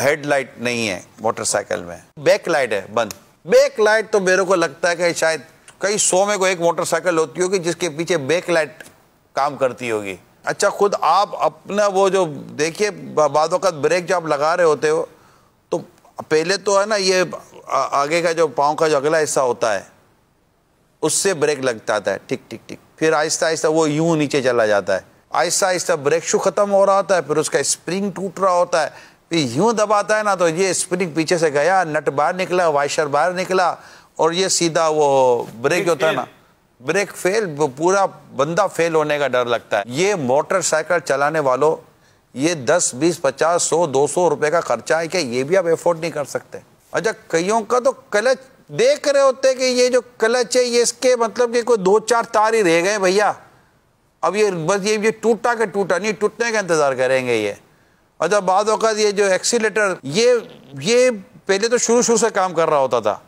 headlight नहीं है motorcycle में बैक लाइट है बंद बैक लाइट तो मेरे को लगता है कि शायद कई सौ में को एक मोटरसाइकिल होती होगी जिसके पीछे बैक लाइट काम करती होगी अच्छा खुद आप अपना वो जो देखिए बाद वक्त ब्रेक जो आप लगा रहे होते हो तो पहले तो है ना ये आगे का जो पाँव का जो अगला हिस्सा होता है उससे ब्रेक लगता जाता है ठीक ठीक ठीक फिर आहिस्ता आहिस्ता वो यूं नीचे चला जाता है आहिस्ता आहिस्ता ब्रेक शू ख़त्म हो रहा होता है फिर उसका स्प्रिंग टूट रहा होता है यूं दबाता है ना तो ये स्प्रिंग पीछे से गया नट बाहर निकला वाइशर बाहर निकला और ये सीधा वो ब्रेक होता है ना ब्रेक फेल पूरा बंदा फेल होने का डर लगता है ये मोटरसाइकिल चलाने वालों ये बीस पचास सौ दो सौ रुपए का खर्चा है क्या ये भी आप एफोर्ड नहीं कर सकते अच्छा कईयों का तो क्लच देख रहे होते कि ये जो क्लच है ये इसके मतलब कि कोई दो चार तार ही रह गए भैया अब ये बस ये टूटा के टूटा नहीं टूटने का इंतजार करेंगे ये अच्छा बाद वक़्त ये जो एक्सीटर ये ये पहले तो शुरू शुरू से काम कर रहा होता था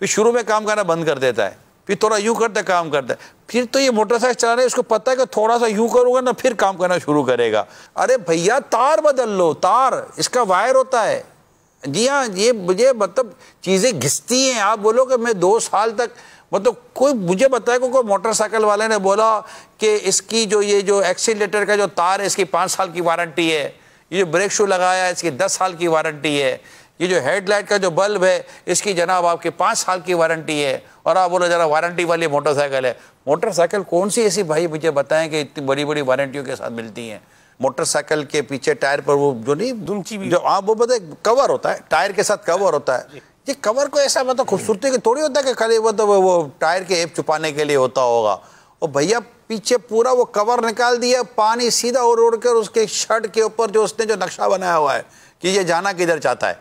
फिर शुरू में काम करना बंद कर देता है फिर थोड़ा यूँ करता काम करता है फिर तो ये मोटरसाइकिल चलाने उसको पता है कि थोड़ा सा यूँ करूँगा ना फिर काम करना शुरू करेगा अरे भैया तार बदल लो तार इसका वायर होता है जी हाँ ये मुझे मतलब चीज़ें घिसती हैं आप बोलो कि मैं दो साल तक मतलब कोई मुझे बताया को कोई मोटरसाइकिल वाले ने बोला कि इसकी जो ये जो एक्सीटर का जो तार है इसकी पाँच साल की वारंटी है ये जो ब्रेक शू लगाया है इसकी दस साल की वारंटी है ये जो हेडलाइट का जो बल्ब है इसकी जनाब आपके पाँच साल की वारंटी है और आप बोलो जरा वारंटी वाली मोटरसाइकिल है मोटरसाइकिल कौन सी ऐसी भाई मुझे बताएं कि इतनी बड़ी बड़ी वारंटियों के साथ मिलती हैं मोटरसाइकिल के पीछे टायर पर वो जो नहीं दुमची भी जो आप वो बताए कवर होता है टायर के साथ कवर होता है ये कवर को ऐसा मतलब खूबसूरती की थोड़ी होता है कि खाली वो तो वो टायर के एप छुपाने के लिए होता होगा और भैया पीछे पूरा वो कवर निकाल दिया पानी सीधा और उड़ कर उसके शर्ट के ऊपर जो उसने जो नक्शा बनाया हुआ है कि ये जाना किधर चाहता है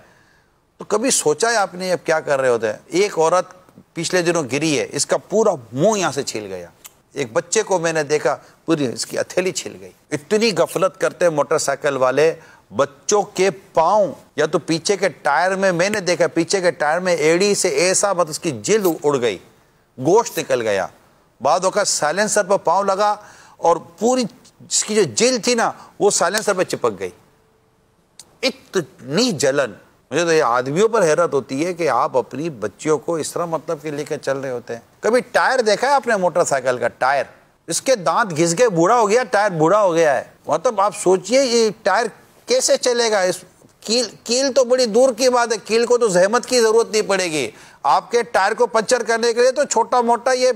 तो कभी सोचा है आपने अब क्या कर रहे होते हैं एक औरत पिछले दिनों गिरी है इसका पूरा मुंह यहाँ से छिल गया एक बच्चे को मैंने देखा पूरी इसकी हथेली छिल गई इतनी गफलत करते हैं मोटरसाइकिल वाले बच्चों के पाँव या तो पीछे के टायर में मैंने देखा पीछे के टायर में एड़ी से ऐसा मत उसकी जिल उड़ गई गोश्त निकल गया बाद साइलेंसर पर पाँव लगा और पूरी जिसकी जो जेल थी ना वो साइलेंसर पर चिपक गई इतनी जलन मुझे तो ये आदमियों पर हैरत होती है कि आप अपनी बच्चियों को इस तरह मतलब के लेकर चल रहे होते हैं कभी टायर देखा है आपने मोटरसाइकिल का टायर इसके दांत घिस गए बूढ़ा हो गया टायर बूढ़ा हो गया है मतलब आप सोचिए ये टायर कैसे चलेगा इस कील कील तो बड़ी दूर की बात है कील को तो जहमत की जरूरत नहीं पड़ेगी आपके टायर को पंचर करने के लिए तो छोटा मोटा ये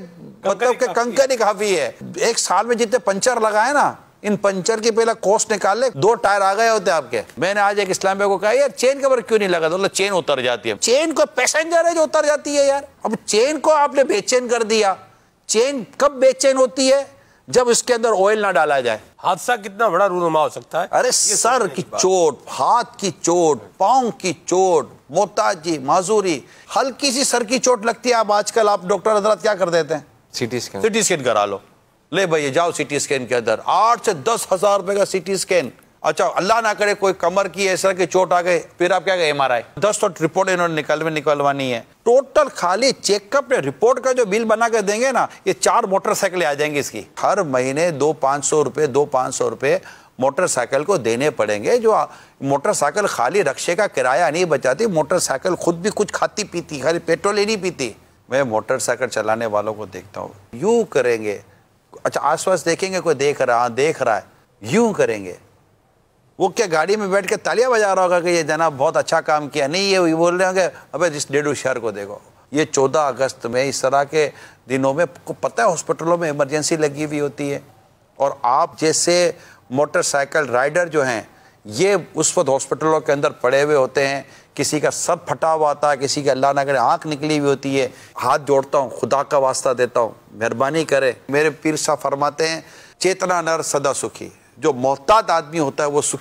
मतलब कि कंकर ही काफी है एक साल में जितने पंचर लगाए ना इन पंचर की पहले कोस्ट निकाल ले दो टायर आ गए होते आपके मैंने आज एक इस्लाम को कहा यार चेन कवर क्यों नहीं लगा मतलब तो चेन उतर जाती है चेन को पैसेंजर है जो उतर जाती है यार अब चेन को आपने बेचैन कर दिया चेन कब बेचैन होती है जब इसके अंदर ऑयल ना डाला जाए हादसा कितना बड़ा रूनुमा हो सकता है अरे सर की चोट हाथ की चोट पाँव की चोट मोताजी माजूरी हल्की सी सर की चोट लगती है आप आजकल आप डॉक्टर हजरत क्या कर देते हैं सिटी स्कैन सिटी स्कैन करा लो ले भैया जाओ सिटी स्कैन के अंदर आठ से दस हजार रुपए का सिटी स्कैन अच्छा अल्लाह ना करे कोई कमर की ऐसा की चोट आ गए फिर आप क्या गए एम आर आई दस तो रिपोर्ट इन्होंने निकल में निकलवानी है टोटल खाली चेकअप रिपोर्ट का जो बिल बना के देंगे ना ये चार मोटरसाइकिल आ जाएंगे इसकी हर महीने दो पांच सौ रुपए दो पांच सौ रुपए मोटरसाइकिल को देने पड़ेंगे जो मोटरसाइकिल खाली रक्षे का किराया नहीं बचाती मोटरसाइकिल खुद भी कुछ खाती पीती खाली पेट्रोल ही नहीं पीती मैं मोटरसाइकिल चलाने वालों को देखता हूँ यूँ करेंगे अच्छा आसपास देखेंगे कोई देख रहा हाँ देख रहा है यूँ करेंगे वो क्या गाड़ी में बैठ के तालियां बजा रहा होगा कि ये जनाब बहुत अच्छा काम किया नहीं ये बोल रहे होंगे अबे जिस डेढ़ शहर को देखो ये चौदह अगस्त में इस तरह के दिनों में को पता है हॉस्पिटलों में इमरजेंसी लगी हुई होती है और आप जैसे मोटरसाइकिल राइडर जो हैं ये उस वक्त हॉस्पिटलों के अंदर पड़े हुए होते हैं किसी का सब फटा हुआ आता है किसी का अल्लाह ना करे आँख निकली हुई होती है हाथ जोड़ता हूँ खुदा का वास्ता देता हूँ मेहरबानी करे मेरे पीर साहब फरमाते हैं चेतना नर सदा सुखी जो मोहताद आदमी होता है वो सुखी